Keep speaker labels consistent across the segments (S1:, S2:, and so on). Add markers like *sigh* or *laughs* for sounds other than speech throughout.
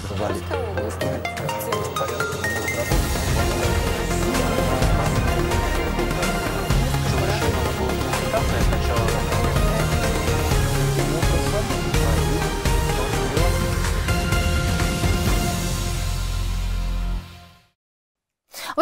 S1: Zabrali.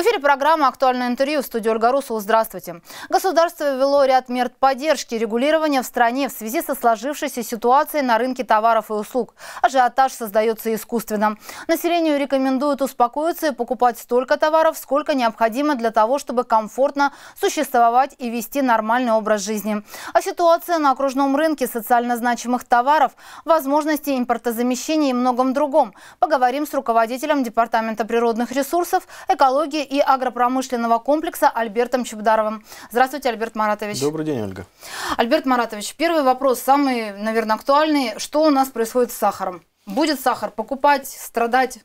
S1: эфире программа «Актуальное интервью» в студии Ольга Русова. Здравствуйте. Государство ввело ряд мер поддержки и регулирования в стране в связи со сложившейся ситуацией на рынке товаров и услуг. Ажиотаж создается искусственно. Населению рекомендуют успокоиться и покупать столько товаров, сколько необходимо для того, чтобы комфортно существовать и вести нормальный образ жизни. А ситуация на окружном рынке социально значимых товаров, возможности импортозамещения и многом другом. Поговорим с руководителем Департамента природных ресурсов, экологии и агропромышленного комплекса Альбертом Чебдаровым. Здравствуйте, Альберт Маратович. Добрый день, Ольга. Альберт Маратович, первый вопрос, самый, наверное, актуальный. Что у нас происходит с сахаром? Будет сахар покупать, страдать?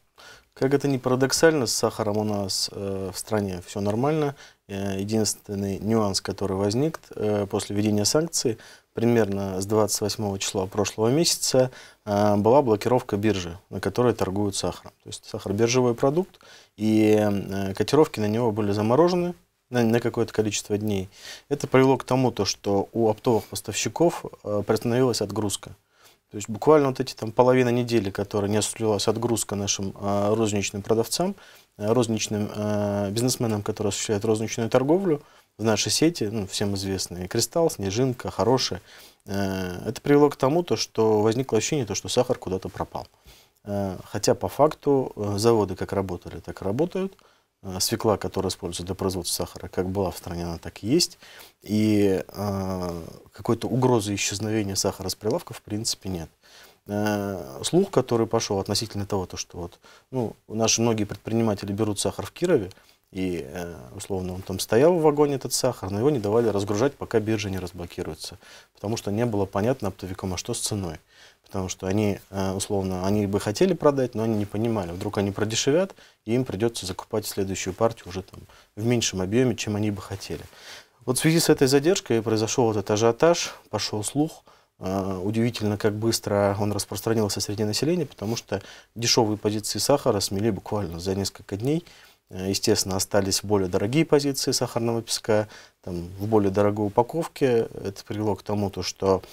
S2: Как это не парадоксально, с сахаром у нас э, в стране все нормально. Э, единственный нюанс, который возник э, после введения санкций – примерно с 28 числа прошлого месяца э, была блокировка биржи, на которой торгуют сахаром. То есть сахар – биржевой продукт, и э, котировки на него были заморожены на, какое-то количество дней. Это привело к тому, что у оптовых поставщиков э, приостановилась отгрузка. То есть буквально вот эти там половина недели, которая не осуществлялась отгрузка нашим розничным продавцам, Э, розничным э, бизнесменам, которые осуществляют розничную торговлю, в нашей сети, ну, всем известные, Кристалл, Снежинка, Хорошая, э, это привело к тому, то, что возникло ощущение, то, что сахар куда-то пропал. Хотя по факту заводы как работали, так и работают. Свекла, которая используется для производства сахара, как была в стране, она так и есть. И какой-то угрозы исчезновения сахара с прилавков в принципе нет. Э, слух, который пошел относительно того, то, что вот, ну, наши многие предприниматели берут сахар в Кирове, и, э, условно, он там стоял в вагоне, этот сахар, но его не давали разгружать, пока биржа не разблокируется, потому что не было понятно оптовикам, а что с ценой. Потому что они, э, условно, они бы хотели продать, но они не понимали. Вдруг они продешевят, и им придется закупать следующую партию уже там в меньшем объеме, чем они бы хотели. Вот в связи с этой задержкой произошел вот этот ажиотаж, пошел слух – а, удивительно, как быстро он распространился среди населения, потому что дешевые позиции сахара смели буквально за несколько дней. Э, естественно, остались более дорогие позиции сахарного песка, там, в более дорогой упаковке. Это привело к тому, то, что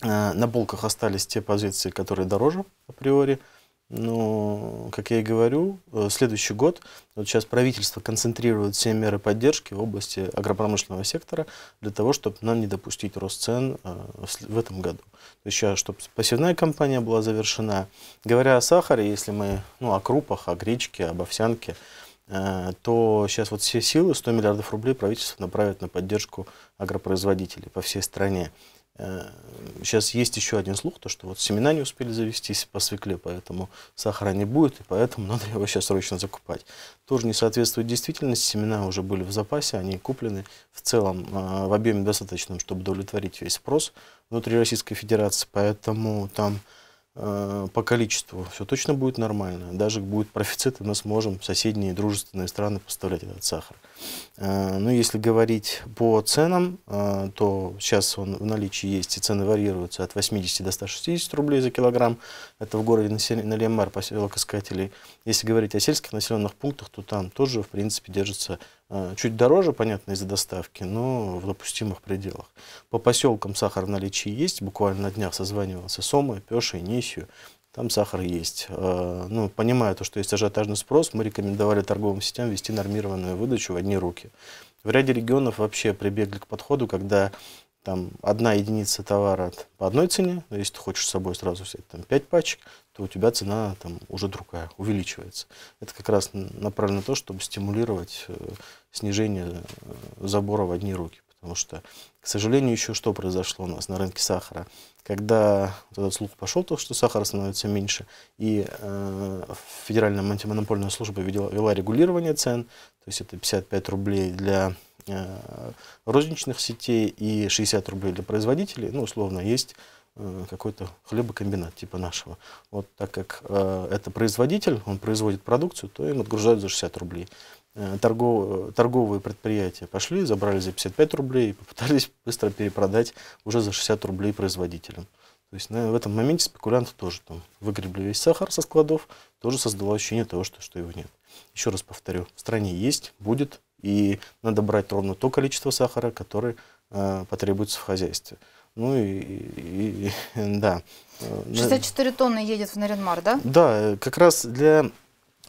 S2: э, на полках остались те позиции, которые дороже априори. Но, как я и говорю, э, следующий год, вот сейчас правительство концентрирует все меры поддержки в области агропромышленного сектора для того, чтобы нам не допустить рост цен э, в этом году. То есть сейчас, чтобы посевная кампания была завершена. Говоря о сахаре, если мы, ну, о крупах, о гречке, об овсянке, э, то сейчас вот все силы, 100 миллиардов рублей правительство направит на поддержку агропроизводителей по всей стране. Сейчас есть еще один слух, то что вот семена не успели завестись по свекле, поэтому сахара не будет, и поэтому *laughs* надо его сейчас срочно закупать. Тоже не соответствует действительности, семена уже были в запасе, они куплены в целом а, в объеме достаточном, чтобы удовлетворить весь спрос внутри Российской Федерации, поэтому там Э, по количеству все точно будет нормально. Даже будет профицит, и мы сможем соседние дружественные страны поставлять этот сахар. Э, но если говорить по ценам, э, то сейчас он в наличии есть, и цены варьируются от 80 до 160 рублей за килограмм. Это в городе Налемар, поселок искателей. Если говорить о сельских населенных пунктах, то там тоже, в принципе, держится Э, чуть дороже, понятно, из-за доставки, но в допустимых пределах. По поселкам сахар в наличии есть. Буквально на днях созванивался с Омой, Пешей, Нисью. Там сахар есть. Э, ну, понимая то, что есть ажиотажный спрос, мы рекомендовали торговым сетям вести нормированную выдачу в одни руки. В ряде регионов вообще прибегли к подходу, когда там одна единица товара по одной цене, но ну, если ты хочешь с собой сразу взять там 5 пачек, то у тебя цена там уже другая, увеличивается. Это как раз направлено на то, чтобы стимулировать э, снижение э, забора в одни руки. Потому что, к сожалению, еще что произошло у нас на рынке сахара? Когда вот этот слух пошел, то, что сахара становится меньше, и э, Федеральная антимонопольная служба вела, вела регулирование цен, то есть это 55 рублей для э, розничных сетей и 60 рублей для производителей, ну, условно, есть Э, какой-то хлебокомбинат типа нашего. Вот так как э, это производитель, он производит продукцию, то им отгружают за 60 рублей. Э, торгов, торговые предприятия пошли, забрали за 55 рублей и попытались быстро перепродать уже за 60 рублей производителям. То есть на, в этом моменте спекулянты тоже там выгребли весь сахар со складов, тоже создало ощущение того, что, что его нет. Еще раз повторю, в стране есть, будет, и надо брать ровно то количество сахара, которое э, потребуется в хозяйстве. Ну и, и, и *laughs* да. 64
S1: э, тонны едет в Наринмар, да?
S2: Да, э, как раз для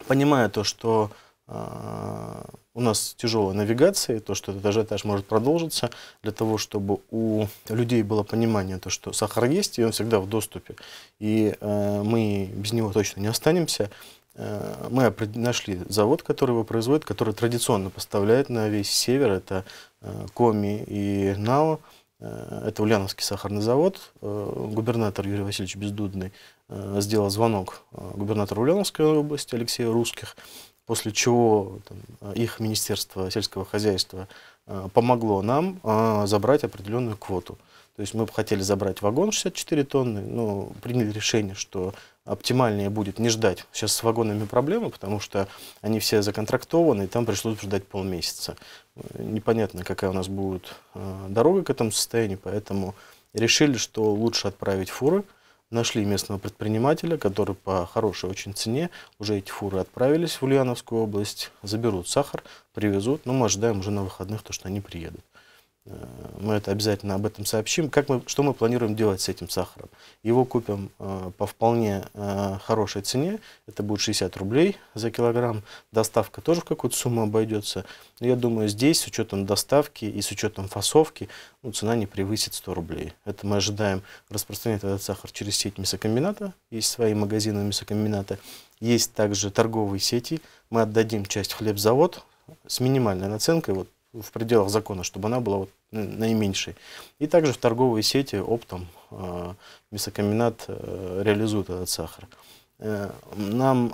S2: понимая то, что э, у нас тяжелая навигация, то, что этот ажиотаж может продолжиться, для того, чтобы у людей было понимание, то, что сахар есть, и он всегда в доступе, и э, мы без него точно не останемся, э, мы нашли завод, который его производит, который традиционно поставляет на весь север, это э, Коми и Нао, Э, это Ульяновский сахарный завод. Э, губернатор Юрий Васильевич Бездудный э, сделал звонок губернатору Ульяновской области Алексею Русских, после чего там, их Министерство сельского хозяйства помогло нам забрать определенную квоту. То есть мы бы хотели забрать вагон 64 тонны, но приняли решение, что оптимальнее будет не ждать. Сейчас с вагонами проблемы, потому что они все законтрактованы, и там пришлось ждать полмесяца непонятно, какая у нас будет э, дорога к этому состоянию, поэтому решили, что лучше отправить фуры. Нашли местного предпринимателя, который по хорошей очень цене, уже эти фуры отправились в Ульяновскую область, заберут сахар, привезут, но мы ожидаем уже на выходных то, что они приедут мы это обязательно об этом сообщим. Как мы, что мы планируем делать с этим сахаром? Его купим э, по вполне э, хорошей цене, это будет 60 рублей за килограмм. Доставка тоже в какую-то сумму обойдется. Я думаю, здесь с учетом доставки и с учетом фасовки ну, цена не превысит 100 рублей. Это мы ожидаем распространять этот сахар через сеть мясокомбината. Есть свои магазины мясокомбината. Есть также торговые сети. Мы отдадим часть хлебзавод с минимальной наценкой, вот в пределах закона, чтобы она была вот наименьшей. И также в торговые сети оптом мясокомбинат э, э, реализует этот сахар. Э, нам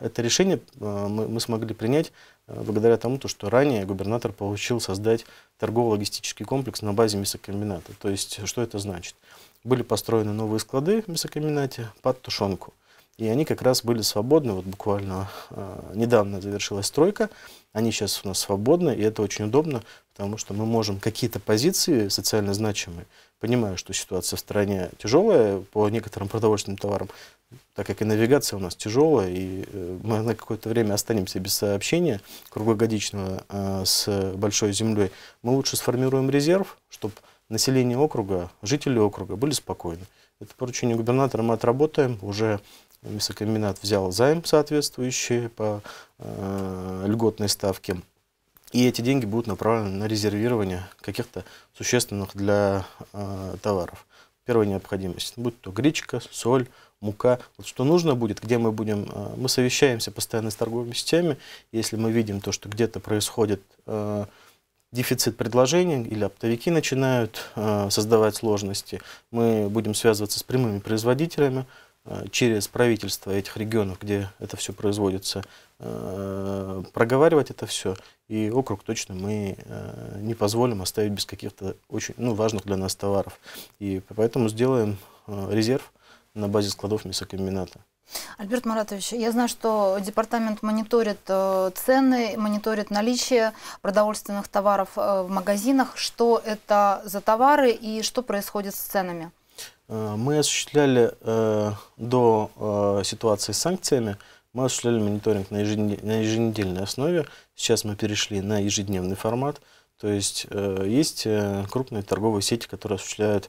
S2: это решение мы, смогли принять благодаря тому, то, что ранее губернатор получил создать торгово-логистический комплекс на базе мясокомбината. То есть, что это значит? Были построены новые склады в мясокомбинате под тушенку. И они как раз были свободны, вот буквально недавно завершилась стройка, они сейчас у нас свободны, и это очень удобно, потому что мы можем какие-то позиции социально значимые, понимая, что ситуация в стране тяжелая по некоторым продовольственным товарам, так как и навигация у нас тяжелая, и э, мы на какое-то время останемся без сообщения круглогодичного а, с большой землей, мы лучше сформируем резерв, чтобы население округа, жители округа были спокойны. Это поручение губернатора мы отработаем уже мясокомбинат взял займ соответствующий по э, льготной ставке. И эти деньги будут направлены на резервирование каких-то существенных для э, товаров. Первая необходимость, будь то гречка, соль, мука. Вот что нужно будет, где мы будем, э, мы совещаемся постоянно с торговыми сетями. Если мы видим то, что где-то происходит э, дефицит предложений или оптовики начинают э, создавать сложности, мы будем связываться с прямыми производителями, Э, через правительство этих регионов, где это все производится, э, проговаривать это все. И округ точно мы э, не позволим оставить без каких-то очень ну, важных для нас товаров. И поэтому сделаем резерв на базе складов мясокомбината.
S1: Альберт Маратович, я знаю, что департамент мониторит цены, мониторит наличие продовольственных товаров в магазинах. Что это за товары и что происходит с ценами?
S2: Э, мы осуществляли э, до э, ситуации с санкциями, мы осуществляли мониторинг на еженедельной основе. Сейчас мы перешли на ежедневный формат. То есть есть крупные торговые сети, которые осуществляют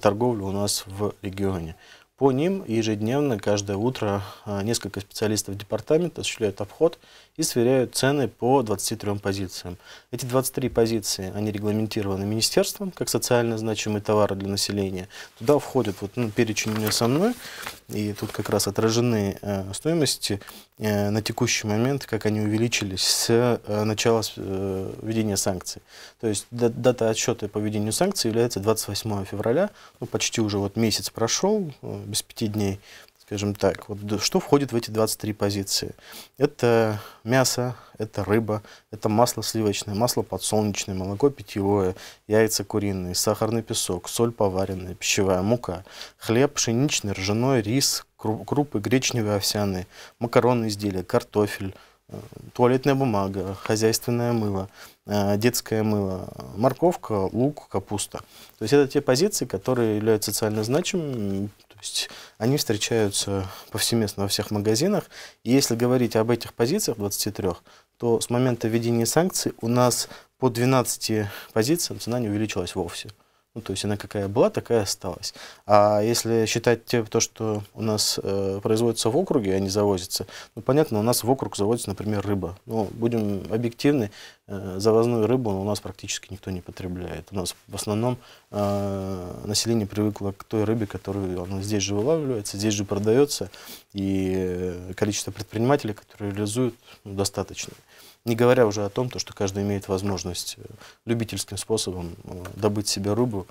S2: торговлю у нас в регионе. По ним ежедневно, каждое утро, а, несколько специалистов департамента осуществляют обход и сверяют цены по 23 позициям. Эти 23 позиции, они регламентированы министерством, как социально значимые товары для населения. Туда входят вот, ну, перечень у меня со мной, и тут как раз отражены э, стоимости э, на текущий момент, как они увеличились с э, начала э, введения санкций. То есть дата отчета по введению санкций является 28 февраля, ну, почти уже вот месяц прошел, э, без пяти дней, скажем так. Вот что входит в эти 23 позиции? Это мясо, это рыба, это масло сливочное, масло подсолнечное, молоко питьевое, яйца куриные, сахарный песок, соль поваренная, пищевая мука, хлеб пшеничный, ржаной, рис, крупы гречневые, овсяные, макаронные изделия, картофель, э, туалетная бумага, хозяйственное мыло, э, детское мыло, морковка, лук, капуста. То есть это те позиции, которые являются социально значимыми, есть они встречаются повсеместно во всех магазинах. И если говорить об этих позициях, 23, то с момента введения санкций у нас по 12 позициям цена не увеличилась вовсе. Ну, то есть она какая была, такая осталась. А если считать те, то, что у нас э, производится в округе, а не завозится, ну, понятно, у нас в округ заводится, например, рыба. Ну, будем объективны, э, завозную рыбу у нас практически никто не потребляет. У нас в основном э, население привыкло к той рыбе, которую она здесь же вылавливается, здесь же продается, и э, количество предпринимателей, которые реализуют, ну, достаточно. Не говоря уже о том, то, что каждый имеет возможность э, любительским способом э, добыть себе рыбу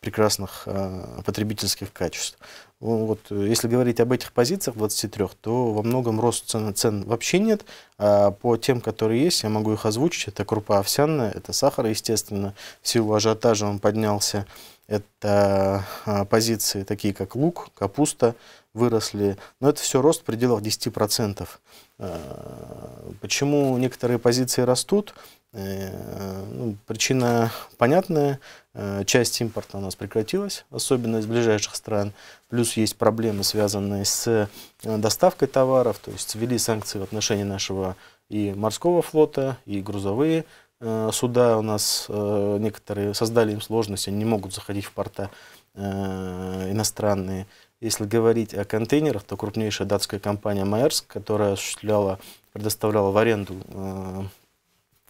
S2: прекрасных э, потребительских качеств. Ну, вот, э, если говорить об этих позициях 23, то во многом рост цен, цен вообще нет. А по тем, которые есть, я могу их озвучить. Это крупа овсяная, это сахар, естественно. В силу ажиотажа он поднялся. Это позиции такие, как лук, капуста, выросли. Но это все рост в пределах 10%. Э, почему некоторые позиции растут? Э, ну, причина понятная. Э, часть импорта у нас прекратилась, особенно из ближайших стран. Плюс есть проблемы, связанные с доставкой товаров. То есть ввели санкции в отношении нашего и морского флота, и грузовые суда у нас некоторые создали им сложности, они не могут заходить в порта иностранные. Если говорить о контейнерах, то крупнейшая датская компания Maersk, которая осуществляла, предоставляла в аренду э,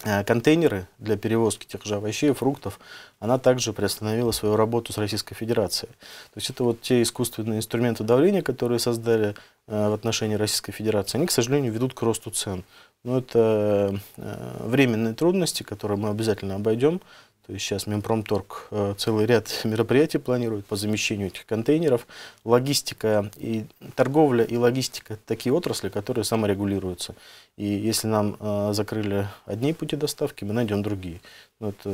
S2: э, контейнеры для перевозки тех же овощей, и фруктов, она также приостановила свою работу с Российской Федерацией. То есть это вот те искусственные инструменты давления, которые создали э, в отношении Российской Федерации, они, к сожалению, ведут к росту цен. Но это временные трудности, которые мы обязательно обойдем. То есть сейчас Минпромторг э, целый ряд *laughs* мероприятий планирует по замещению этих контейнеров. Логистика и торговля и логистика – такие отрасли, которые саморегулируются. И если нам э, закрыли одни пути доставки, мы найдем другие. Но ну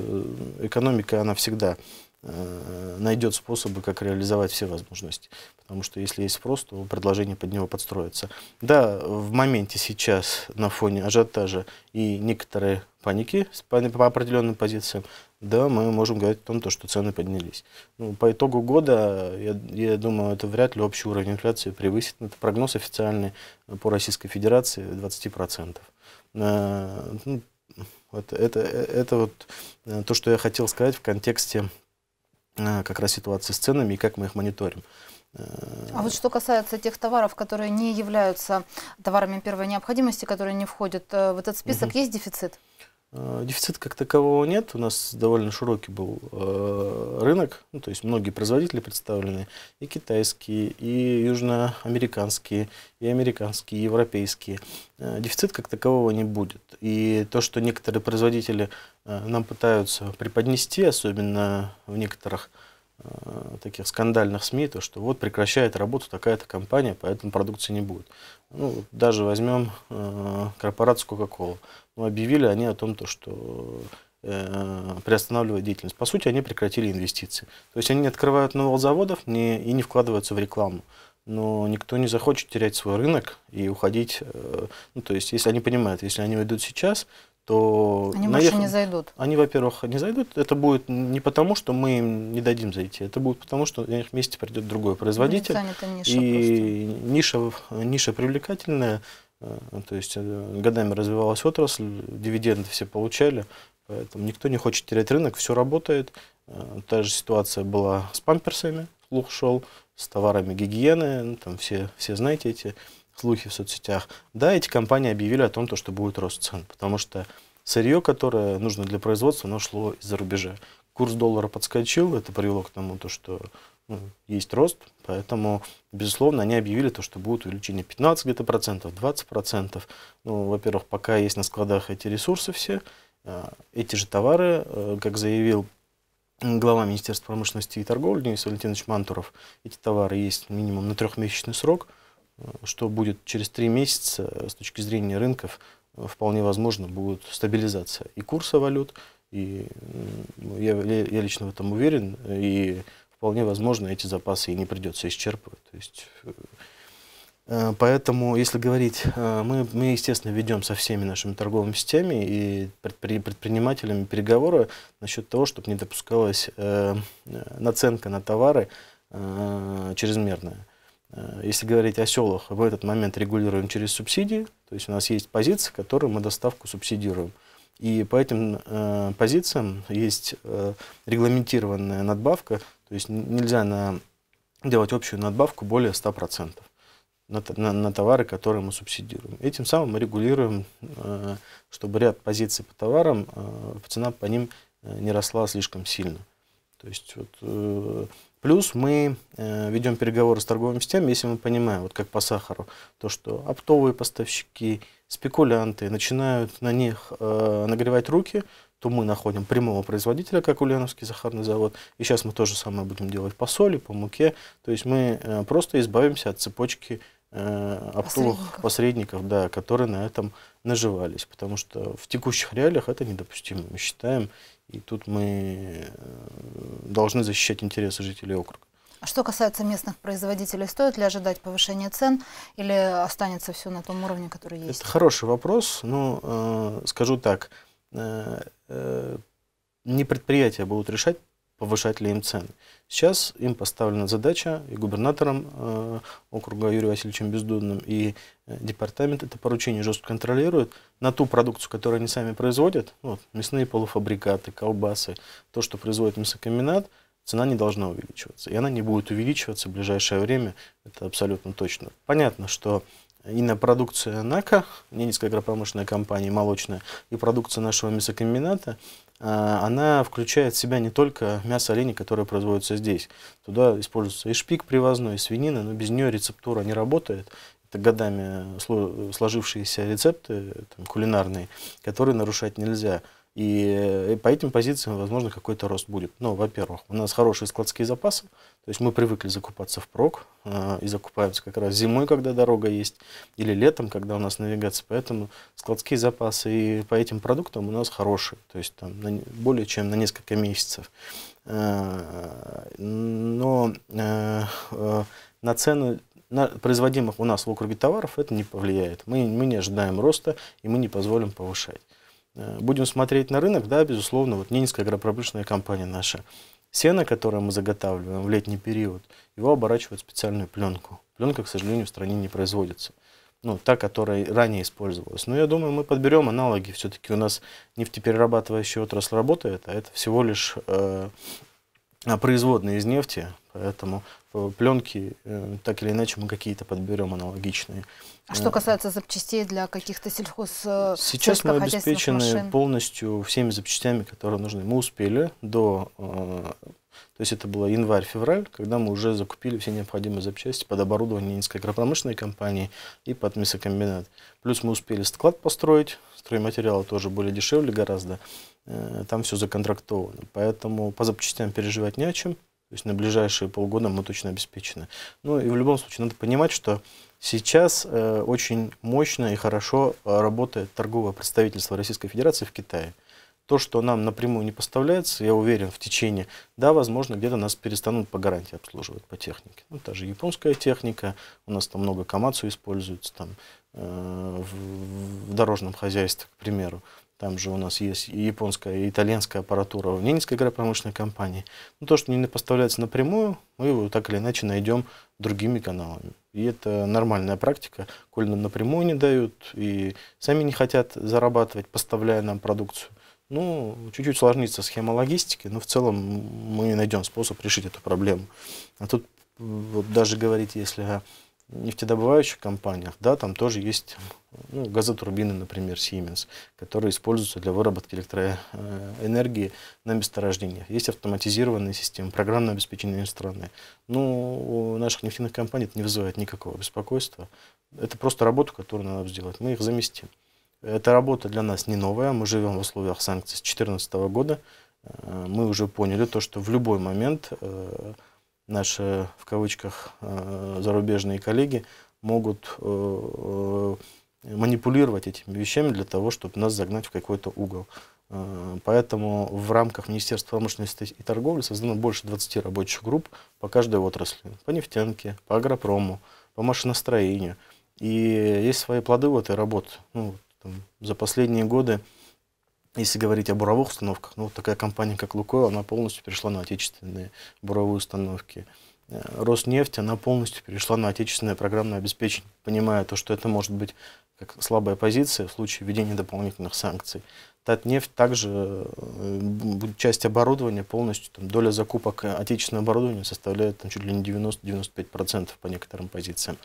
S2: это, экономика, она всегда э, найдет способы, как реализовать все возможности. Потому что если есть спрос, то предложение под него подстроится. Да, в моменте сейчас на фоне ажиотажа и некоторые паники по определенным позициям, да, мы можем говорить о том, что цены поднялись. Ну, по итогу года, я, я думаю, это вряд ли общий уровень инфляции превысит. Это прогноз официальный э, по Российской Федерации 20%. Э, ну, вот это, это вот э, то, что я хотел сказать в контексте как раз ситуации с ценами и как мы их мониторим.
S1: А вот что касается тех товаров, которые не являются товарами первой необходимости, которые не входят в этот список, угу. есть дефицит?
S2: Э, дефицита как такового нет. У нас довольно широкий был э, рынок, ну, то есть многие производители представлены, и китайские, и южноамериканские, и американские, и европейские. Э, дефицит как такового не будет. И то, что некоторые производители нам пытаются преподнести, особенно в некоторых Э, таких скандальных СМИ, то что вот прекращает работу такая-то компания, поэтому продукции не будет. Ну, даже возьмем э, корпорацию Coca-Cola. Ну, объявили они о том, то, что э, приостанавливают деятельность. По сути, они прекратили инвестиции. То есть они не открывают новых заводов не, и не вкладываются в рекламу. Но никто не захочет терять свой рынок и уходить. Э, ну, то есть, если они понимают, если они уйдут сейчас, то... Они наех... Ну, больше не зайдут. Они, во-первых, не зайдут. Это будет не потому, что мы им не дадим зайти. Это будет потому, что на их месте придет другой производитель. Ниша и просто. ниша, ниша привлекательная. Э, то есть э, годами развивалась отрасль, дивиденды все получали. Поэтому никто не хочет терять рынок, все работает. Э, та же ситуация была с памперсами, слух шел, с товарами гигиены. Ну, там все, все знаете эти слухи в соцсетях. Да, эти компании объявили о том, то, что будет рост цен, потому что сырье, которое нужно для производства, оно шло из-за рубежа. Курс доллара подскочил, это привело к тому, то, что ну, есть рост, поэтому, безусловно, они объявили то, что будет увеличение 15 где-то процентов, 20 процентов. Ну, во-первых, пока есть на складах эти ресурсы все, э, эти же товары, э, как заявил глава Министерства промышленности и торговли Денис Валентинович Мантуров, эти товары есть минимум на трехмесячный срок – что будет через три месяца э, с точки зрения рынков, э, вполне возможно, будет стабилизация и курса валют, и ну, я, я лично в этом уверен, и вполне возможно, эти запасы и не придется исчерпывать. То есть, э, Поэтому, если говорить, мы, мы, естественно, ведем со всеми нашими торговыми сетями и предпри, предпринимателями переговоры насчет того, чтобы не допускалась наценка на товары чрезмерная. Э, если говорить о селах, в этот момент регулируем через субсидии, то есть у нас есть позиции, которые мы доставку субсидируем. И по этим э, позициям есть э, регламентированная надбавка, то есть нельзя на, делать общую надбавку более 100% на, на, на товары, которые мы субсидируем. Этим самым мы регулируем, э, чтобы ряд позиций по товарам, э, цена по ним э, не росла слишком сильно. То есть вот, э, Плюс мы э, ведем переговоры с торговыми сетями, если мы понимаем, вот как по сахару, то, что оптовые поставщики, спекулянты начинают на них э, нагревать руки, то мы находим прямого производителя, как Ульяновский сахарный завод. И сейчас мы то же самое будем делать по соли, по муке. То есть мы э, просто избавимся от цепочки Э, оптовых посредников. посредников, да, которые на этом наживались, потому что в текущих реалиях это недопустимо, мы считаем, и тут мы э, должны защищать интересы жителей округа.
S1: А Что касается местных производителей, стоит ли ожидать повышения цен или останется все на том уровне, который есть?
S2: Это хороший вопрос, но э, скажу так, э, э, не предприятия будут решать повышать ли им цены. Сейчас им поставлена задача, и губернатором э, округа Юрием Васильевичем Бездудным, и э, департамент это поручение жестко контролирует на ту продукцию, которую они сами производят, вот, мясные полуфабрикаты, колбасы, то, что производит мясокомбинат, цена не должна увеличиваться. И она не будет увеличиваться в ближайшее время, это абсолютно точно. Понятно, что и на продукцию НАКа, Ненецкая агропромышленная компания молочная, и продукция нашего мясокомбината, а, она включает в себя не только мясо оленей, которое производится здесь. Туда используется и шпик привозной, и свинина, но без нее рецептура не работает. Это годами сложившиеся рецепты там, кулинарные, которые нарушать нельзя. И э, по этим позициям, возможно, какой-то рост будет. Но, ну, во-первых, у нас хорошие складские запасы, то есть мы привыкли закупаться в прок э, и закупаемся как раз зимой, когда дорога есть, или летом, когда у нас навигация. Поэтому складские запасы и по этим продуктам у нас хорошие, то есть там более чем на несколько месяцев. Э, но на цены на производимых у нас в округе товаров это не повлияет. Мы, мы не ожидаем роста и мы не позволим повышать. Э, будем смотреть на рынок, да, безусловно, вот Ненецкая агропромышленная компания наша. Сено, которое мы заготавливаем в летний период, его оборачивают в специальную пленку. Пленка, к сожалению, в стране не производится. Ну, та, которая ранее использовалась. Но я думаю, мы подберем аналоги. Все-таки у нас нефтеперерабатывающая отрасль работает, а это всего лишь э, а производные из нефти, Поэтому э, пленки, э, так или иначе, мы какие-то подберем аналогичные. А что э,
S1: касается запчастей для каких-то сельхоз... Сейчас мы обеспечены машин.
S2: полностью всеми запчастями, которые нужны. Мы успели до... То есть это было январь-февраль, когда мы уже закупили все необходимые запчасти под оборудование Нинской агропромышленной компании и под мясокомбинат. Плюс мы успели склад построить, стройматериалы тоже были дешевле гораздо. Там все законтрактовано. Поэтому по запчастям переживать не о чем. То есть на ближайшие полгода мы точно обеспечены. Ну и в любом случае надо понимать, что сейчас э, очень мощно и хорошо э, работает торговое представительство Российской Федерации в Китае. То, что нам напрямую не поставляется, я уверен, в течение, да, возможно, где-то нас перестанут по гарантии обслуживать по технике. Ну, та же японская техника, у нас там много камацу используется там, э, в, в дорожном хозяйстве, к примеру. Там же у нас есть и японская, и итальянская аппаратура в Ненецкой агропромышленной компании. Но то, что не поставляется напрямую, мы его так или иначе найдем другими каналами. И это нормальная практика, коль нам напрямую не дают, и сами не хотят зарабатывать, поставляя нам продукцию. Ну, чуть-чуть сложнится схема логистики, но в целом мы найдем способ решить эту проблему. А тут вот даже говорить, если о нефтедобывающих компаниях, да, там тоже есть ну, газотурбины, например, Siemens, которые используются для выработки электроэнергии на месторождениях. Есть автоматизированные системы, программное обеспечение страны. Ну, у наших нефтяных компаний это не вызывает никакого беспокойства. Это просто работа, которую надо сделать. Мы их заместим. Эта работа для нас не новая. Мы живем в условиях санкций с 2014 года. Э, мы уже поняли то, что в любой момент э, наши, в кавычках, э, зарубежные коллеги могут э, э, манипулировать этими вещами для того, чтобы нас загнать в какой-то угол. Поэтому в рамках Министерства промышленности и торговли создано больше 20 рабочих групп по каждой отрасли. По нефтянке, по агропрому, по машиностроению. И есть свои плоды в этой работе. Ну, там, за последние годы если говорить о буровых установках, ну, такая компания, как «Лукойл», она полностью перешла на отечественные буровые установки. Э, «Роснефть», она полностью перешла на отечественное программное обеспечение, понимая то, что это может быть как слабая позиция в случае введения дополнительных санкций. Татнефть также э, будет часть оборудования полностью, там, доля закупок э, отечественного оборудования составляет там, чуть ли не 90-95% по некоторым позициям.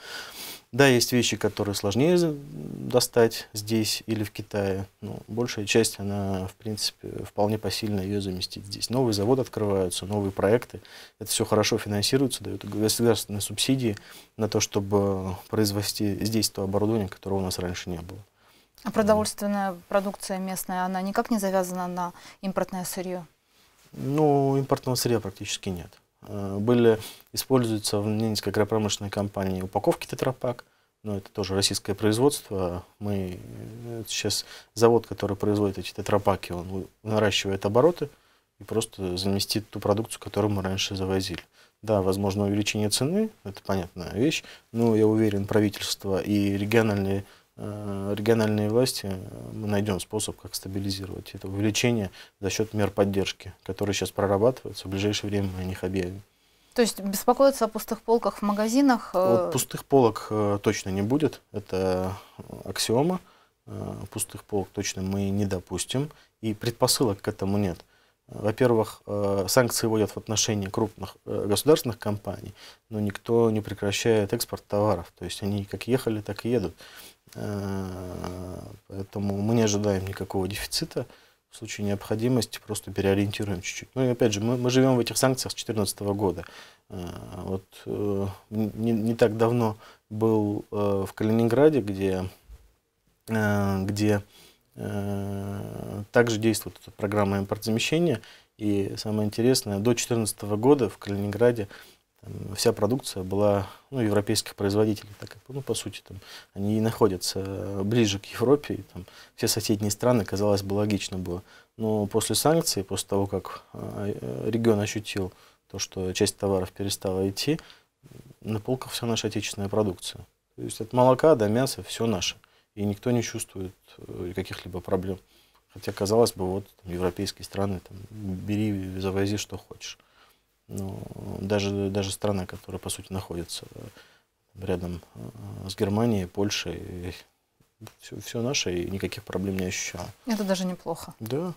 S2: Да, есть вещи, которые сложнее достать здесь или в Китае, но большая часть, она, в принципе, вполне посильно ее заместить здесь. Новые заводы открываются, новые проекты. Это все хорошо финансируется, дают государственные субсидии на то, чтобы произвести здесь то оборудование, которого у нас раньше не было.
S1: А продовольственная продукция местная, она никак не завязана на импортное сырье?
S2: Ну, импортного сырья практически нет. Э, были, используются в Ненецкой агропромышленной компании упаковки тетрапак, но это тоже российское производство. Мы э, сейчас завод, который производит эти тетрапаки, он наращивает обороты и просто заместит ту продукцию, которую мы раньше завозили. Да, возможно, увеличение цены, это понятная вещь, но я уверен, правительство и региональные Э, региональные власти, э, мы найдем способ, как стабилизировать это увеличение за счет мер поддержки, которые сейчас прорабатываются. В ближайшее время мы о них объявим.
S1: То есть беспокоиться о пустых полках в магазинах? Э, вот
S2: пустых полок точно не будет, это аксиома. Пустых полок точно мы не допустим, и предпосылок к этому нет. Во-первых, санкции вводят в отношении крупных государственных компаний, но никто не прекращает экспорт товаров. То есть они как ехали, так и едут. Э, поэтому мы не ожидаем никакого дефицита. В случае необходимости просто переориентируем чуть-чуть. Ну и опять же, мы, мы живем в этих санкциях с 2014 года. Э, вот э, не, не так давно был в Калининграде, где, где также действует эта программа импортзамещения. И самое интересное, до 2014 года в Калининграде вся продукция была ну, европейских производителей, так как, ну, по сути, там, они и находятся э, ближе к Европе, и, там, все соседние страны, казалось бы, логично было. Но после санкций, после того, как э, э, регион ощутил то, что часть товаров перестала идти, на полках вся наша отечественная продукция. То есть от молока до мяса все наше. И никто не чувствует каких-либо проблем. Хотя, казалось бы, вот там, европейские страны, там, бери, завози, что хочешь. Ну, даже, даже страна, которая, по сути, находится э, рядом э, с Германией, Польшей, все, все наше, и никаких проблем не ощущала.
S1: Это даже неплохо. Да.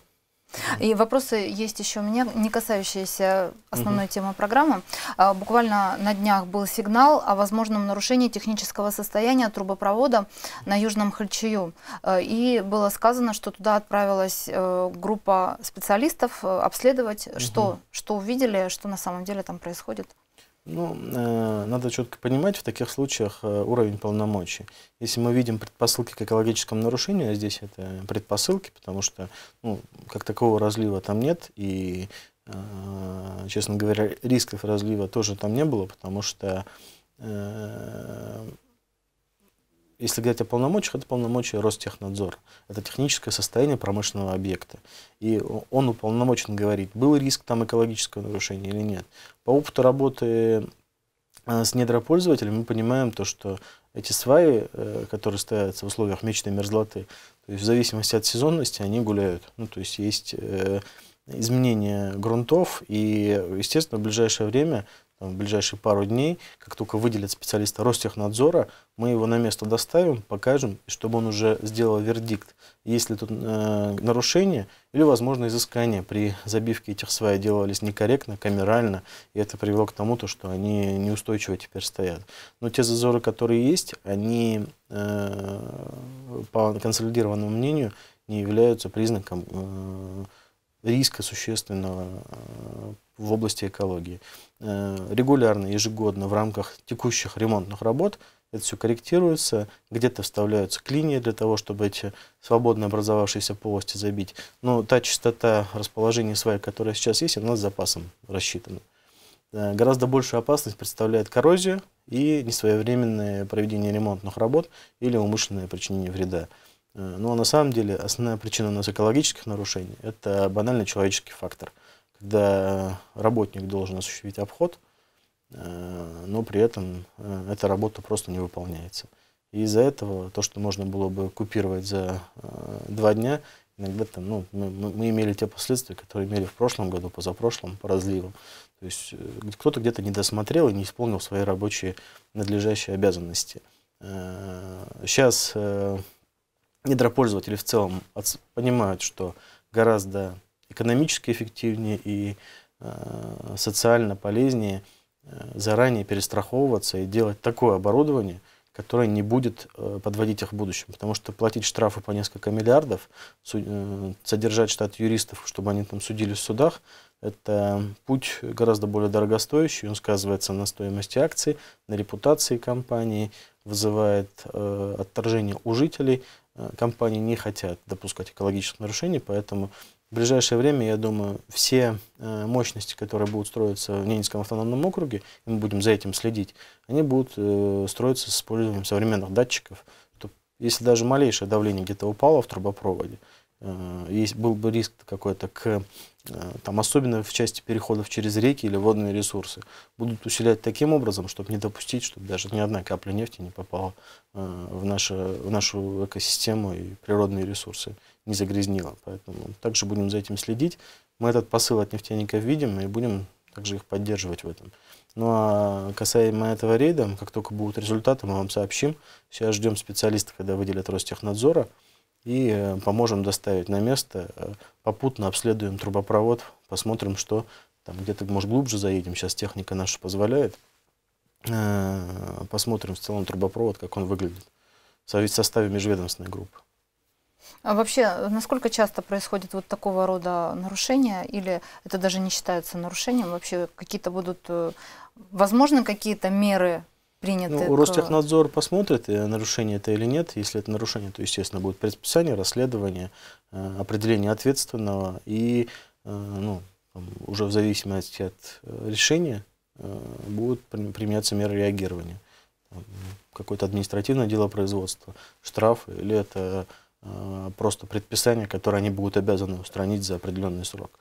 S1: И вопросы есть еще у меня, не касающиеся основной угу. темы программы. А, буквально на днях был сигнал о возможном нарушении технического состояния трубопровода на Южном Хальчую. А, и было сказано, что туда отправилась э, группа специалистов э, обследовать, угу. что, что увидели, что на самом деле там происходит.
S2: Ну, э, надо четко понимать в таких случаях э, уровень полномочий. Если мы видим предпосылки к экологическому нарушению, а здесь это предпосылки, потому что ну, как такового разлива там нет, и, э, честно говоря, рисков разлива тоже там не было, потому что если говорить о полномочиях, это полномочия Ростехнадзора. Это техническое состояние промышленного объекта. И он уполномочен говорить, был риск там экологического нарушения или нет. По опыту работы э, с недропользователем мы понимаем то, что эти сваи, э, которые ставятся в условиях мечной мерзлоты, то есть в зависимости от сезонности они гуляют. Ну, то есть есть э, изменения грунтов, и, естественно, в ближайшее время Э, в ближайшие пару дней, как только выделят специалиста Ростехнадзора, мы его на место доставим, покажем, чтобы он уже сделал вердикт, есть ли тут э, нарушение или, возможно, изыскание. При забивке этих свай делались некорректно, камерально, и это привело к тому, то, что они неустойчиво теперь стоят. Но те зазоры, которые есть, они, э, по консолидированному мнению, не являются признаком э, риска существенного э, в области экологии. Э, регулярно, ежегодно в рамках текущих ремонтных работ это все корректируется, где-то вставляются клинии для того, чтобы эти свободно образовавшиеся полости забить. Но та частота расположения сваи, которая сейчас есть, она с запасом рассчитана. Э, гораздо большую опасность представляет коррозия и несвоевременное проведение ремонтных работ или умышленное причинение вреда. Э, ну а на самом деле основная причина у нас экологических нарушений – это банальный человеческий фактор. Когда работник должен осуществить обход, э, но при этом э, эта работа просто не выполняется. И из-за этого то, что можно было бы купировать за два дня, иногда там, ну, мы, мы имели те последствия, которые имели в прошлом году, позапрошлом, по разливам. То есть кто-то где-то не досмотрел и не исполнил свои рабочие надлежащие обязанности. Сейчас недропользователи в целом понимают, что гораздо экономически эффективнее и э, социально полезнее э, заранее перестраховываться и делать такое оборудование, которое не будет э, подводить их в будущем. Потому что платить штрафы по несколько миллиардов, суд, э, содержать штат юристов, чтобы они там судили в судах, это путь гораздо более дорогостоящий, он сказывается на стоимости акций, на репутации компании, вызывает э, отторжение у жителей, Э, компании не хотят допускать экологических нарушений, поэтому в ближайшее время, я думаю, все э, мощности, которые будут строиться в Ненецком автономном округе, и мы будем за этим следить, они будут э, строиться с использованием современных датчиков. Если даже малейшее давление где-то упало в трубопроводе, Э, есть, был бы риск какой-то к, э, там, особенно в части переходов через реки или водные ресурсы, будут усилять таким образом, чтобы не допустить, чтобы даже ни одна капля нефти не попала э, в, наше, в нашу экосистему и природные ресурсы не загрязнила. Поэтому также будем за этим следить. Мы этот посыл от нефтяников видим и будем также их поддерживать в этом. Ну а касаемо этого рейда, как только будут результаты, мы вам сообщим. Сейчас ждем специалистов, когда выделят Ростехнадзора и э, поможем доставить на место. Э, попутно обследуем трубопровод, посмотрим, что там где-то, может, глубже заедем. Сейчас техника наша позволяет. Э, посмотрим в целом трубопровод, как он выглядит в составе межведомственной группы.
S1: А вообще, насколько часто происходит вот такого рода нарушения, или это даже не считается нарушением? Вообще какие-то будут, возможно, какие-то меры приняты. Ну, к... Ростехнадзор
S2: посмотрит, э, нарушение это или нет. Если это нарушение, то, естественно, будет предписание, расследование, э, определение ответственного. И э, ну, уже в зависимости от решения будут применяться меры реагирования. Ну, какое-то административное дело производства, штраф или это просто предписание, которое они будут обязаны устранить за определенный срок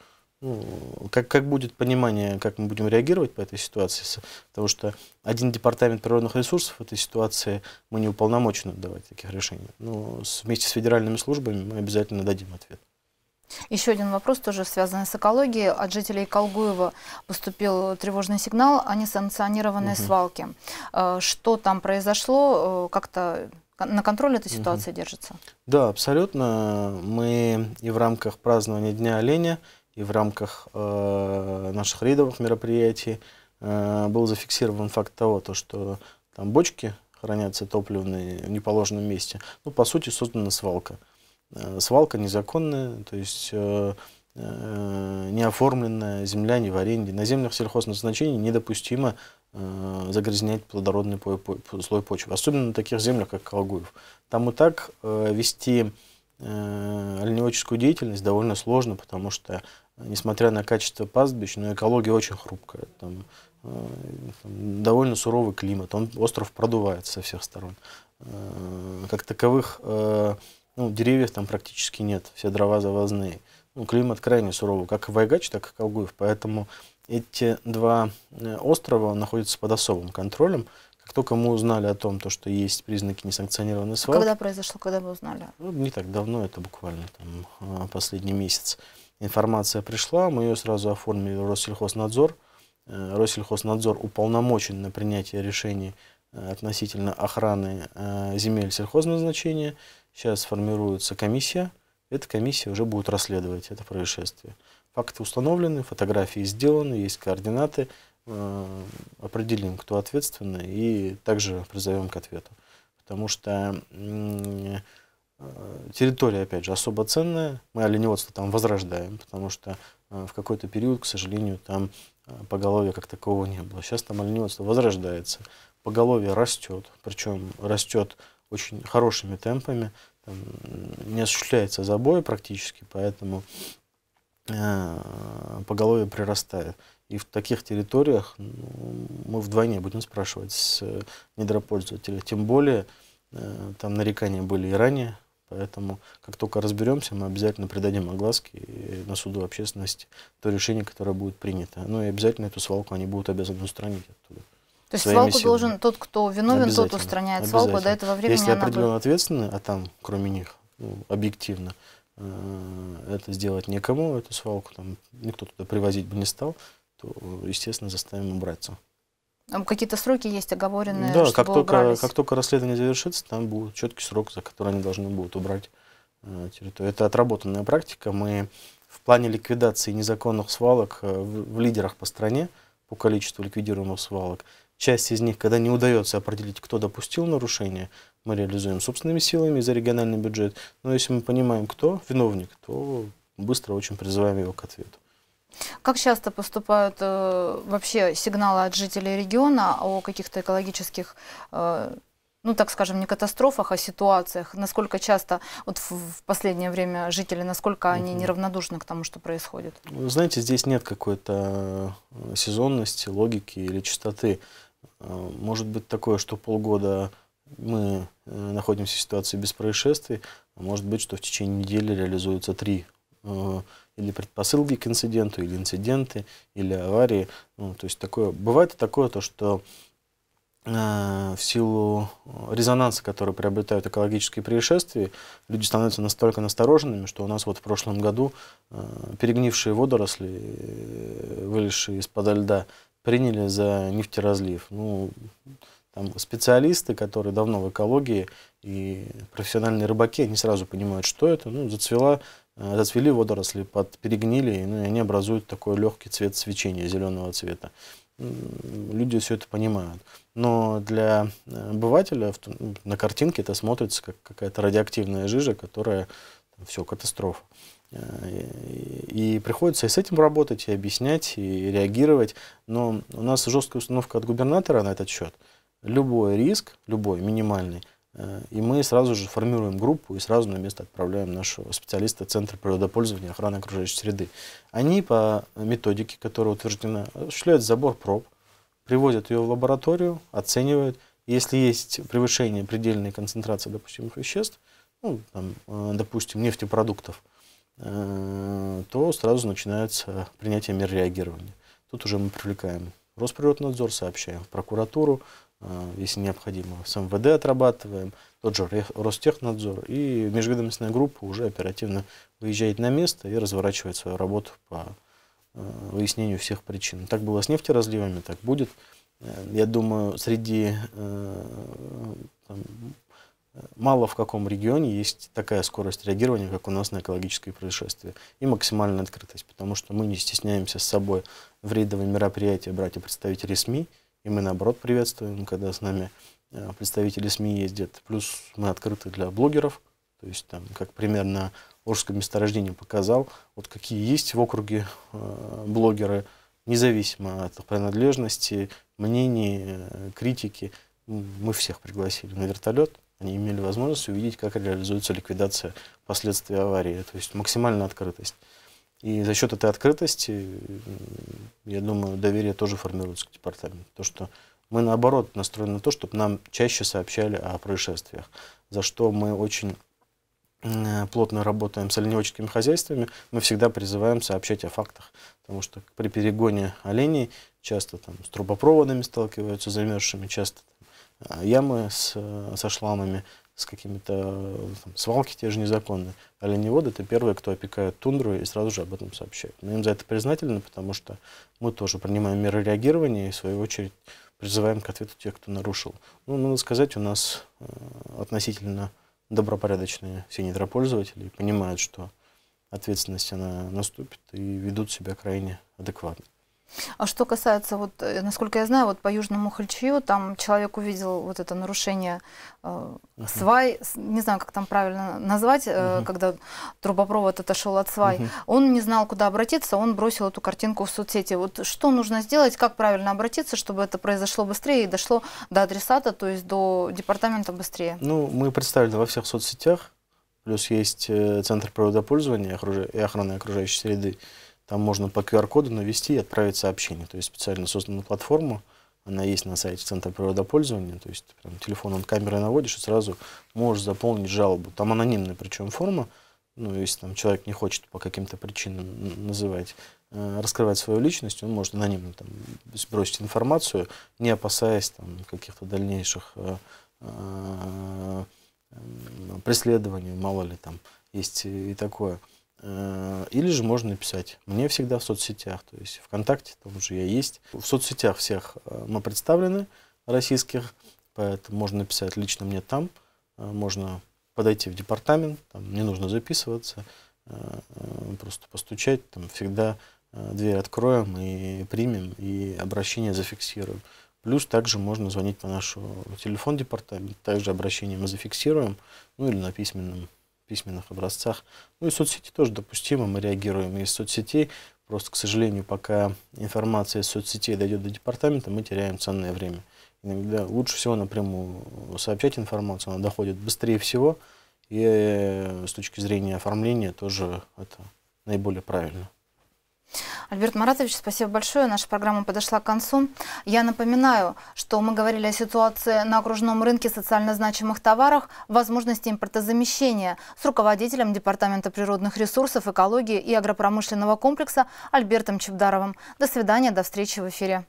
S2: как, как будет понимание, как мы будем реагировать по этой ситуации, потому что один департамент природных ресурсов в этой ситуации мы не уполномочены давать таких решений. Но ну, вместе с федеральными службами мы обязательно дадим ответ.
S1: Еще один вопрос, тоже связанный с экологией. От жителей Колгуева поступил тревожный сигнал о несанкционированной угу. свалке. Э, что там произошло? Э, как-то на контроле эта ситуация угу. держится?
S2: Да, абсолютно. Мы и в рамках празднования Дня оленя и в рамках э, наших рейдовых мероприятий э, был зафиксирован факт того, то, что там бочки хранятся топливные в неположенном месте. Ну, по сути, создана свалка. Э, свалка незаконная, то есть э, э, не земля не в аренде. На землях сельхозназначения недопустимо э, загрязнять плодородный по по слой почвы, особенно на таких землях, как Колгуев. Там и так э, вести Э, оленеводческую деятельность довольно сложно, потому что, э, несмотря на качество пастбищ, но экология очень хрупкая. Там, э, там довольно суровый климат, он, остров продувается со всех сторон. Как таковых ну, деревьев там практически нет, все дрова завозные. Ну, климат крайне суровый, как и Вайгач, так и Калгуев, Поэтому эти два острова находятся под особым контролем. Кто кому узнали о том, то, что есть признаки несанкционированной свалки... Когда
S1: произошло, когда вы узнали?
S2: Ну, не так давно, это буквально там, а, последний месяц. Информация пришла, мы ее сразу оформили в Россельхознадзор. Э, Россельхознадзор уполномочен на принятие решений э, относительно охраны э, земель сельхозназначения. Сейчас формируется комиссия. Эта комиссия уже будет расследовать это происшествие. Факты установлены, фотографии сделаны, есть координаты. Э, определим, кто ответственный, и также призовем к ответу. Потому что э, территория, опять же, особо ценная. Мы оленеводство там возрождаем, потому что э, в какой-то период, к сожалению, там поголовья как такового не было. Сейчас там оленеводство возрождается, поголовье растет, причем растет очень хорошими темпами, там не осуществляется забой практически, поэтому поголовье прирастает. И в таких территориях ну, мы вдвойне будем спрашивать с э, недропользователей. Тем более, э, там нарекания были и ранее, поэтому как только разберемся, мы обязательно придадим огласки на суду общественности то решение, которое будет принято. Ну и обязательно эту свалку они будут обязаны устранить оттуда. То есть свалку силами. должен тот, кто виновен, тот устраняет свалку до этого времени. Если определенно будет... ответственны, а там кроме них, ну, объективно, э, это сделать некому, эту свалку там никто туда привозить бы не стал, то, естественно, заставим убраться.
S1: А какие-то сроки есть оговоренные? Да, как только, как
S2: только расследование завершится, там будет четкий срок, за который они должны будут убрать э, территорию. Это отработанная практика. Мы в плане ликвидации незаконных свалок э, в, в лидерах по стране по количеству ликвидируемых свалок. Часть из них, когда не удается определить, кто допустил нарушение, мы реализуем собственными силами за региональный бюджет. Но если мы понимаем, кто виновник, то быстро очень призываем его к ответу.
S1: Как часто поступают э, вообще сигналы от жителей региона о каких-то экологических, э, ну так скажем, не катастрофах, а ситуациях? Насколько часто вот в, в последнее время жители, насколько они неравнодушны к тому, что происходит?
S2: Вы знаете, здесь нет какой-то э, сезонности, логики или частоты. Э, может быть такое, что полгода мы э, находимся в ситуации без происшествий, а может быть, что в течение недели реализуются три или предпосылки к инциденту, или инциденты, или аварии. Ну, то есть такое, бывает такое, то, что э, в силу резонанса, который приобретают экологические происшествия, люди становятся настолько настороженными, что у нас вот в прошлом году э, перегнившие водоросли, э, вылезшие из-под льда, приняли за нефтеразлив. Ну, там специалисты, которые давно в экологии и профессиональные рыбаки, они сразу понимают, что это. Ну, зацвела Э, зацвели водоросли, перегнили, ну, и они образуют такой легкий цвет свечения, зеленого цвета. Люди все это понимают. Но для э, обывателя на картинке это смотрится как какая-то радиоактивная жижа, которая все, катастрофа. Э, и приходится и с этим работать, и объяснять, и реагировать. Но у нас жесткая установка от губернатора на этот счет. Любой риск, любой минимальный, Э, и мы сразу же формируем группу и сразу на место отправляем нашего специалиста Центра природопользования охраны окружающей среды. Они по методике, которая утверждена, осуществляют забор проб, приводят ее в лабораторию, оценивают. Если есть превышение предельной концентрации допустимых веществ, ну, там, э, допустим, нефтепродуктов, э, то сразу начинается принятие мер реагирования. Тут уже мы привлекаем Росприроднадзор, сообщаем в прокуратуру, Э, если необходимо, с МВД отрабатываем, тот же Ростехнадзор. И межведомственная группа уже оперативно выезжает на место и разворачивает свою работу по э, выяснению всех причин. Так было с нефтеразливами, так будет. Э, я думаю, среди там, мало в каком регионе есть такая скорость реагирования, как у нас на экологические происшествия, и максимальная открытость, потому что мы не стесняемся с собой в рейдовые мероприятия брать и представителей СМИ, и мы, наоборот, приветствуем, когда с нами э, представители СМИ ездят. Плюс мы открыты для блогеров. То есть, там, как примерно на Орском месторождении показал, вот какие есть в округе э, блогеры, независимо от принадлежности, мнений, э, критики. Мы всех пригласили на вертолет. Они имели возможность увидеть, как реализуется ликвидация последствий аварии. То есть максимальная открытость. И за счет этой открытости, я думаю, доверие тоже формируется к департаменту. То, что мы, наоборот, настроены на то, чтобы нам чаще сообщали о происшествиях, за что мы очень э, плотно работаем с оленеводческими хозяйствами, мы всегда призываем сообщать о фактах, потому что при перегоне оленей часто там, с трубопроводами сталкиваются замерзшими, часто там, э, ямы с, э, со шламами, с какими-то э, там, свалки те же незаконные. Оленеводы — это первые, кто опекает тундру и сразу же об этом сообщают. Мы им за это признательны, потому что мы тоже принимаем меры реагирования и, в свою очередь, призываем к ответу тех, кто нарушил. Ну, надо сказать, у нас э, относительно добропорядочные все недропользователи понимают, что ответственность она наступит и ведут себя крайне адекватно.
S1: А что касается, вот, э, насколько я знаю, вот по Южному Хальчью, там человек увидел вот это нарушение э, uh-huh. свай, не знаю, как там правильно назвать, э, uh-huh. когда трубопровод отошел от свай. Uh-huh. Он не знал, куда обратиться, он бросил эту картинку в соцсети. Вот что нужно сделать, как правильно обратиться, чтобы это произошло быстрее и дошло до адресата, то есть до департамента быстрее?
S2: Ну, мы представили во всех соцсетях, плюс есть э, Центр природопользования и охраны окружающей среды. Там можно по QR-коду навести и отправить сообщение. То есть специально создана платформа, она есть на сайте Центра природопользования, то есть прям телефоном камерой наводишь и сразу можешь заполнить жалобу. Там анонимная причем форма, ну, если там человек не хочет по каким-то причинам называть, э, раскрывать свою личность, он может анонимно там сбросить информацию, не опасаясь там каких-то дальнейших э, э, преследований, мало ли там, есть и такое. Э, или же можно написать мне всегда в соцсетях, то есть ВКонтакте, там же я есть. В соцсетях всех э, мы представлены, российских, поэтому можно написать лично мне там, э, можно подойти в департамент, там не нужно записываться, просто постучать, там всегда дверь откроем и примем, и обращение зафиксируем. Плюс также можно звонить по нашему телефон департамент, также обращение мы зафиксируем, ну или на письменном письменных образцах. Ну и соцсети тоже допустимы, мы реагируем из соцсетей. Просто, к сожалению, пока информация из соцсетей дойдет до департамента, мы теряем ценное время. Иногда лучше всего напрямую сообщать информацию, она доходит быстрее всего. И э, с точки зрения оформления тоже это наиболее правильно.
S1: Альберт Маратович, спасибо большое. Наша программа подошла к концу. Я напоминаю, что мы говорили о ситуации на окружном рынке социально значимых товарах, возможности импортозамещения с руководителем Департамента природных ресурсов, экологии и агропромышленного комплекса Альбертом Чебдаровым. До свидания, до встречи в эфире.